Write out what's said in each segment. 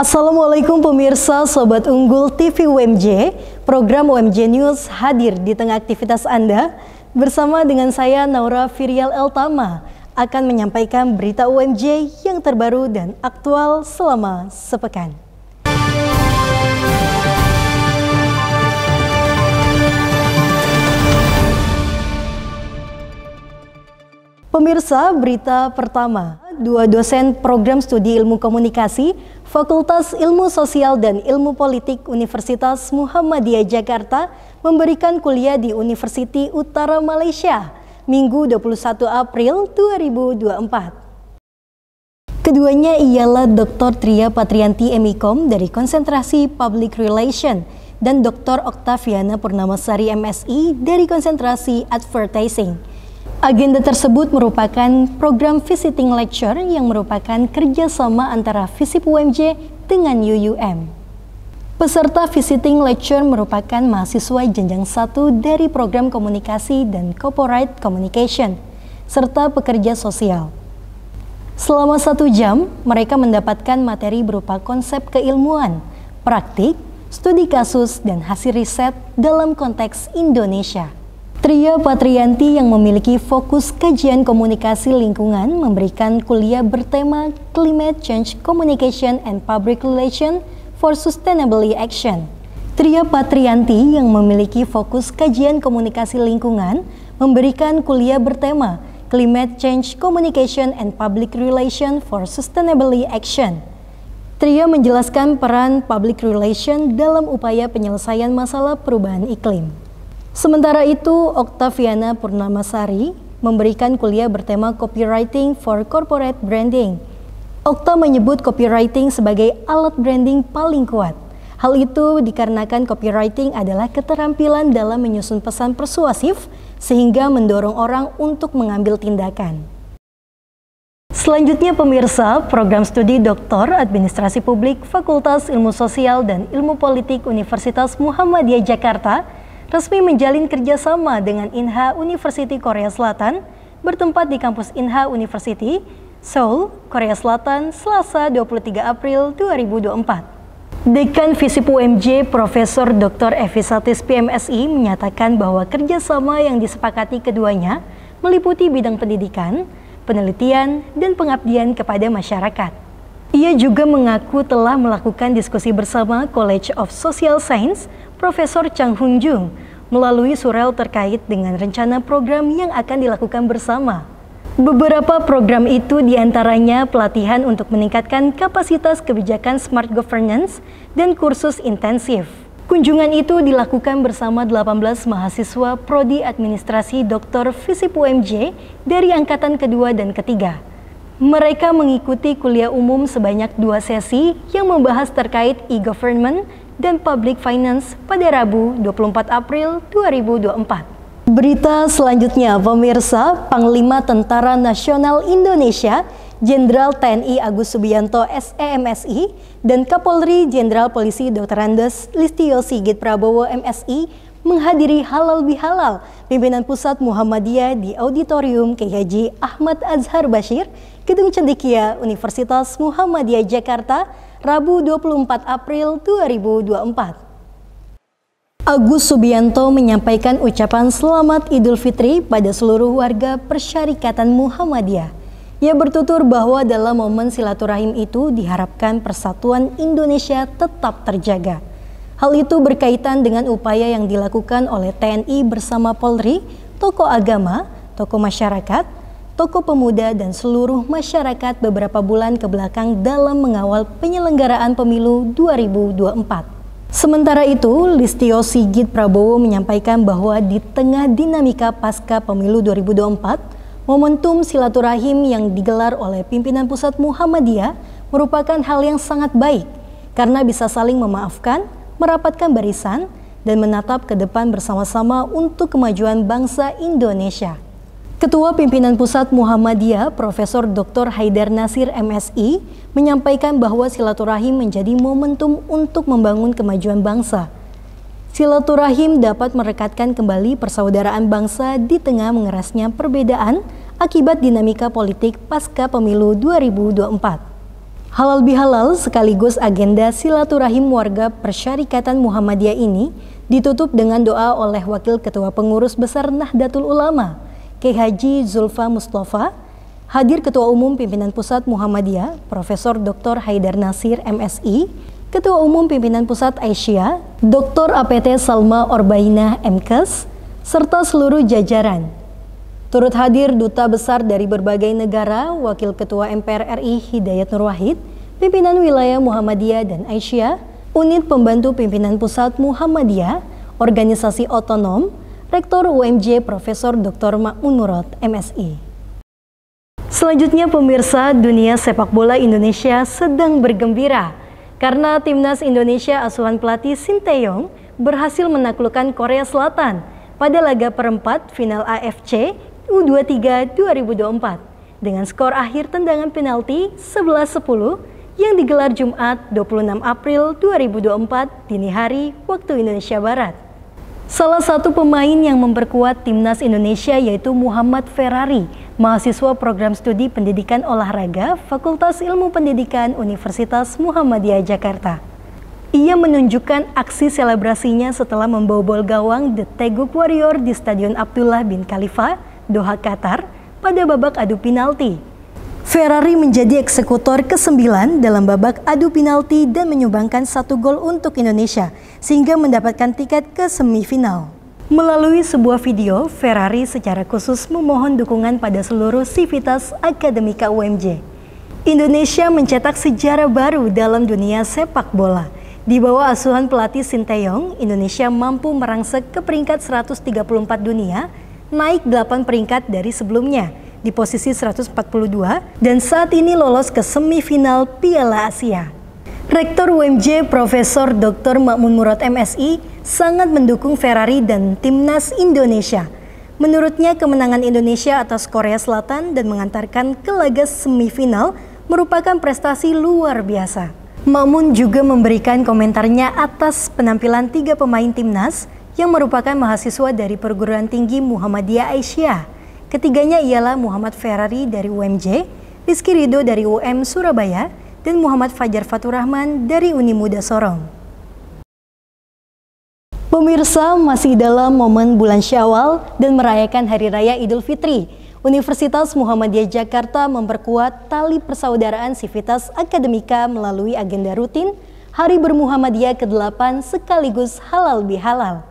Assalamualaikum pemirsa Sobat Unggul TV UMJ. Program UMJ News hadir di tengah aktivitas Anda bersama dengan saya Naura Virial Eltama akan menyampaikan berita UMJ yang terbaru dan aktual selama sepekan. Pemirsa, berita pertama dua dosen program studi ilmu komunikasi Fakultas Ilmu Sosial dan Ilmu Politik Universitas Muhammadiyah Jakarta memberikan kuliah di Universiti Utara Malaysia Minggu 21 April 2024. Keduanya ialah Dr. Tria Patrianti Emikom dari konsentrasi Public Relation dan Dr. Oktaviana Purnamasari MSI dari konsentrasi Advertising. Agenda tersebut merupakan program visiting lecture yang merupakan kerjasama antara FISIP UMJ dengan UUM. Peserta visiting lecture merupakan mahasiswa jenjang satu dari program komunikasi dan corporate communication, serta pekerja sosial. Selama satu jam, mereka mendapatkan materi berupa konsep keilmuan, praktik, studi kasus, dan hasil riset dalam konteks Indonesia. Trio Patrianti yang memiliki fokus kajian komunikasi lingkungan memberikan kuliah bertema Climate Change Communication and Public Relation for Sustainable Action. Trio Patrianti yang memiliki fokus kajian komunikasi lingkungan memberikan kuliah bertema Climate Change Communication and Public Relation for Sustainable Action. Trio menjelaskan peran public relation dalam upaya penyelesaian masalah perubahan iklim. Sementara itu, Oktaviana Purnamasari memberikan kuliah bertema Copywriting for Corporate Branding. Okta menyebut copywriting sebagai alat branding paling kuat. Hal itu dikarenakan copywriting adalah keterampilan dalam menyusun pesan persuasif sehingga mendorong orang untuk mengambil tindakan. Selanjutnya pemirsa, program studi Doktor Administrasi Publik Fakultas Ilmu Sosial dan Ilmu Politik Universitas Muhammadiyah Jakarta resmi menjalin kerjasama dengan Inha University Korea Selatan bertempat di kampus Inha University, Seoul, Korea Selatan, Selasa 23 April 2024. Dekan Visip UMJ Profesor Dr. Evisatis PMSI menyatakan bahwa kerjasama yang disepakati keduanya meliputi bidang pendidikan, penelitian, dan pengabdian kepada masyarakat. Ia juga mengaku telah melakukan diskusi bersama College of Social Science Profesor Chang Hung Jung melalui surel terkait dengan rencana program yang akan dilakukan bersama. Beberapa program itu diantaranya pelatihan untuk meningkatkan kapasitas kebijakan smart governance dan kursus intensif. Kunjungan itu dilakukan bersama 18 mahasiswa Prodi Administrasi Dr. Visip UMJ dari angkatan kedua dan ketiga. Mereka mengikuti kuliah umum sebanyak dua sesi yang membahas terkait e-government dan Public Finance pada Rabu 24 April 2024. Berita selanjutnya, pemirsa, Panglima Tentara Nasional Indonesia, Jenderal TNI Agus Subianto SEMSI, dan Kapolri Jenderal Polisi Dr. Andes Listio Sigit Prabowo MSI menghadiri halal bihalal pimpinan pusat Muhammadiyah di Auditorium KHJ Ahmad Azhar Bashir, Gedung Cendikia Universitas Muhammadiyah Jakarta Rabu 24 April 2024. Agus Subianto menyampaikan ucapan selamat Idul Fitri pada seluruh warga Persyarikatan Muhammadiyah. Ia bertutur bahwa dalam momen silaturahim itu diharapkan persatuan Indonesia tetap terjaga. Hal itu berkaitan dengan upaya yang dilakukan oleh TNI bersama Polri, tokoh agama, tokoh masyarakat, tokoh pemuda, dan seluruh masyarakat beberapa bulan ke belakang dalam mengawal penyelenggaraan pemilu 2024. Sementara itu, Listio Sigit Prabowo menyampaikan bahwa di tengah dinamika pasca pemilu 2024, momentum silaturahim yang digelar oleh pimpinan pusat Muhammadiyah merupakan hal yang sangat baik karena bisa saling memaafkan, merapatkan barisan, dan menatap ke depan bersama-sama untuk kemajuan bangsa Indonesia. Ketua Pimpinan Pusat Muhammadiyah Profesor Dr. Haidar Nasir MSI menyampaikan bahwa silaturahim menjadi momentum untuk membangun kemajuan bangsa. Silaturahim dapat merekatkan kembali persaudaraan bangsa di tengah mengerasnya perbedaan akibat dinamika politik pasca pemilu 2024. Halal bihalal sekaligus agenda silaturahim warga Persyarikatan Muhammadiyah ini ditutup dengan doa oleh Wakil Ketua Pengurus Besar Nahdlatul Ulama K. Zulfa Mustafa, hadir Ketua Umum Pimpinan Pusat Muhammadiyah, Profesor Dr. Haidar Nasir, MSI, Ketua Umum Pimpinan Pusat Asia Dr. APT Salma Orbaina MKes, serta seluruh jajaran. Turut hadir duta besar dari berbagai negara, Wakil Ketua MPR RI Hidayat Nur Wahid, Pimpinan Wilayah Muhammadiyah dan Aisyah, Unit Pembantu Pimpinan Pusat Muhammadiyah, Organisasi Otonom, Rektor UMJ Profesor Dr. Ma'un Murad, MSI. Selanjutnya pemirsa, dunia sepak bola Indonesia sedang bergembira karena timnas Indonesia asuhan pelatih Sinteyong berhasil menaklukkan Korea Selatan pada laga perempat final AFC U23 2024 dengan skor akhir tendangan penalti 11-10 yang digelar Jumat 26 April 2024 dini hari waktu Indonesia Barat. Salah satu pemain yang memperkuat timnas Indonesia yaitu Muhammad Ferrari, mahasiswa program studi pendidikan olahraga Fakultas Ilmu Pendidikan Universitas Muhammadiyah Jakarta. Ia menunjukkan aksi selebrasinya setelah membobol gawang The Teguk Warrior di Stadion Abdullah bin Khalifa, Doha, Qatar pada babak adu penalti Ferrari menjadi eksekutor ke-9 dalam babak adu penalti dan menyumbangkan satu gol untuk Indonesia sehingga mendapatkan tiket ke semifinal. Melalui sebuah video, Ferrari secara khusus memohon dukungan pada seluruh civitas akademika UMJ. Indonesia mencetak sejarah baru dalam dunia sepak bola. Di bawah asuhan pelatih Sinteyong, Indonesia mampu merangsek ke peringkat 134 dunia, naik 8 peringkat dari sebelumnya – di posisi 142 dan saat ini lolos ke semifinal Piala Asia. Rektor UMJ Profesor Dr. Makmun Murad MSI sangat mendukung Ferrari dan timnas Indonesia. Menurutnya kemenangan Indonesia atas Korea Selatan dan mengantarkan ke laga semifinal merupakan prestasi luar biasa. Makmun juga memberikan komentarnya atas penampilan tiga pemain timnas yang merupakan mahasiswa dari perguruan tinggi Muhammadiyah Aisyah Ketiganya ialah Muhammad Ferrari dari UMJ, Rizky Rido dari UM Surabaya, dan Muhammad Fajar Faturrahman dari Uni Muda Sorong. Pemirsa masih dalam momen bulan Syawal dan merayakan Hari Raya Idul Fitri. Universitas Muhammadiyah Jakarta memperkuat tali persaudaraan Sivitas Akademika melalui agenda rutin Hari Bermuhammadiyah ke-8 sekaligus halal bihalal.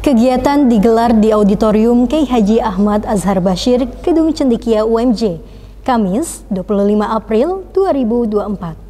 Kegiatan digelar di Auditorium K. Haji Ahmad Azhar Bashir, Gedung Cendikia UMJ, Kamis 25 April 2024.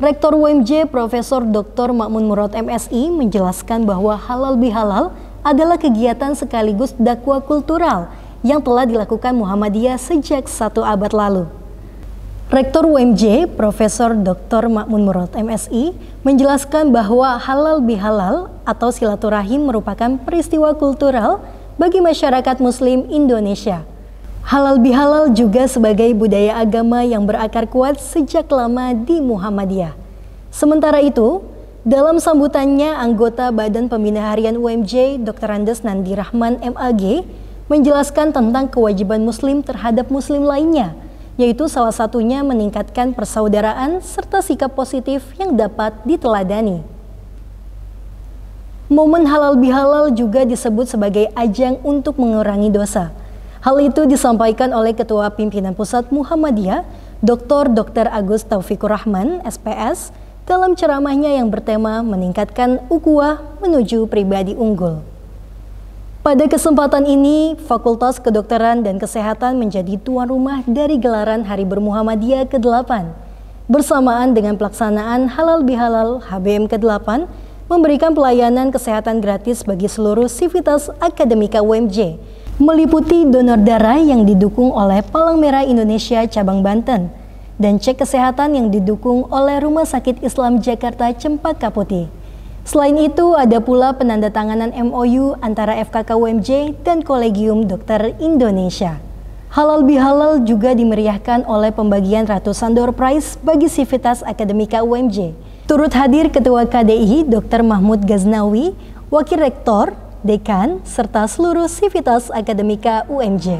Rektor UMJ Profesor Dr. Makmun Murad MSI menjelaskan bahwa halal bihalal adalah kegiatan sekaligus dakwah kultural yang telah dilakukan Muhammadiyah sejak satu abad lalu. Rektor UMJ, Profesor Dr. Makmun Murad MSI, menjelaskan bahwa halal bihalal atau silaturahim merupakan peristiwa kultural bagi masyarakat muslim Indonesia. Halal bihalal juga sebagai budaya agama yang berakar kuat sejak lama di Muhammadiyah. Sementara itu, dalam sambutannya anggota Badan Pembina Harian UMJ Dr. Andes Nandi Rahman MAG menjelaskan tentang kewajiban muslim terhadap muslim lainnya – yaitu salah satunya meningkatkan persaudaraan serta sikap positif yang dapat diteladani. Momen halal bihalal juga disebut sebagai ajang untuk mengurangi dosa. Hal itu disampaikan oleh Ketua Pimpinan Pusat Muhammadiyah, Dr. Dr. Agus Taufikur Rahman, SPS, dalam ceramahnya yang bertema meningkatkan ukuah menuju pribadi unggul. Pada kesempatan ini, Fakultas Kedokteran dan Kesehatan menjadi tuan rumah dari gelaran Hari Bermuhammadiyah ke-8. Bersamaan dengan pelaksanaan Halal Bihalal HBM ke-8, memberikan pelayanan kesehatan gratis bagi seluruh sivitas akademika UMJ, meliputi donor darah yang didukung oleh Palang Merah Indonesia Cabang Banten, dan cek kesehatan yang didukung oleh Rumah Sakit Islam Jakarta Cempaka Putih. Selain itu, ada pula penandatanganan MOU antara FKKUMJ dan Kolegium Dokter Indonesia. Halal bihalal juga dimeriahkan oleh pembagian ratusan door prize bagi Sivitas Akademika UMJ. Turut hadir Ketua KDI Dr. Mahmud Ghaznawi, Wakil Rektor, Dekan, serta seluruh Sivitas Akademika UMJ.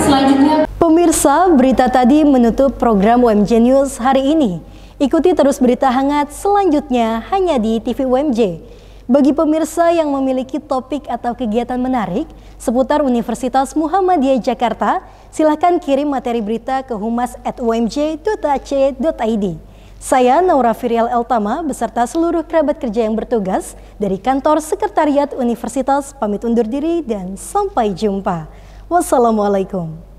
Selanjutnya, Pemirsa, berita tadi menutup program UMJ News hari ini. Ikuti terus berita hangat selanjutnya hanya di TV UMJ. Bagi pemirsa yang memiliki topik atau kegiatan menarik seputar Universitas Muhammadiyah Jakarta, silahkan kirim materi berita ke humas humas@umj.ac.id. Saya Naura Firial Eltama beserta seluruh kerabat kerja yang bertugas dari kantor Sekretariat Universitas pamit undur diri dan sampai jumpa. Wassalamualaikum.